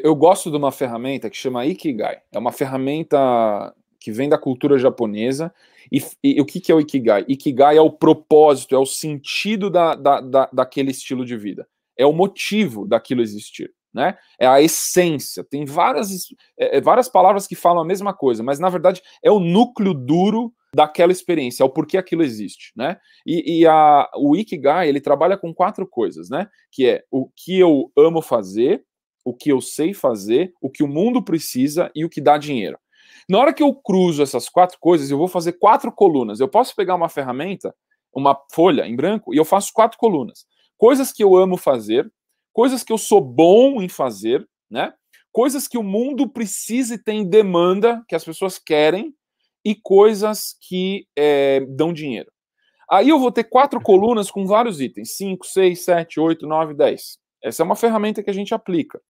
Eu gosto de uma ferramenta que chama Ikigai. É uma ferramenta que vem da cultura japonesa. E, e o que, que, é o Ikigai? Ikigai é o propósito, é o sentido da, da, da, daquele estilo de vida. É o motivo daquilo existir. Né? É a essência. Tem várias, é, é, várias palavras que falam a mesma coisa, mas na verdade é o núcleo duro daquela experiência, é o porquê aquilo existe, né? E, e a, o Ikigai ele trabalha com quatro coisas, né? Que é o que eu amo fazer, o que eu sei fazer, o que o mundo precisa e o que dá dinheiro. Na hora que eu cruzo essas quatro coisas, eu vou fazer quatro colunas. Eu posso pegar uma ferramenta, uma folha em branco, e eu faço quatro colunas. Coisas que eu amo fazer, coisas que eu sou bom em fazer, né? Coisas que o mundo precisa e tem demanda, que as pessoas querem, e coisas que é, dão dinheiro. Aí eu vou ter quatro uhum. colunas com vários itens: 5, 6, 7, 8, 9, 10. Essa é uma ferramenta que a gente aplica.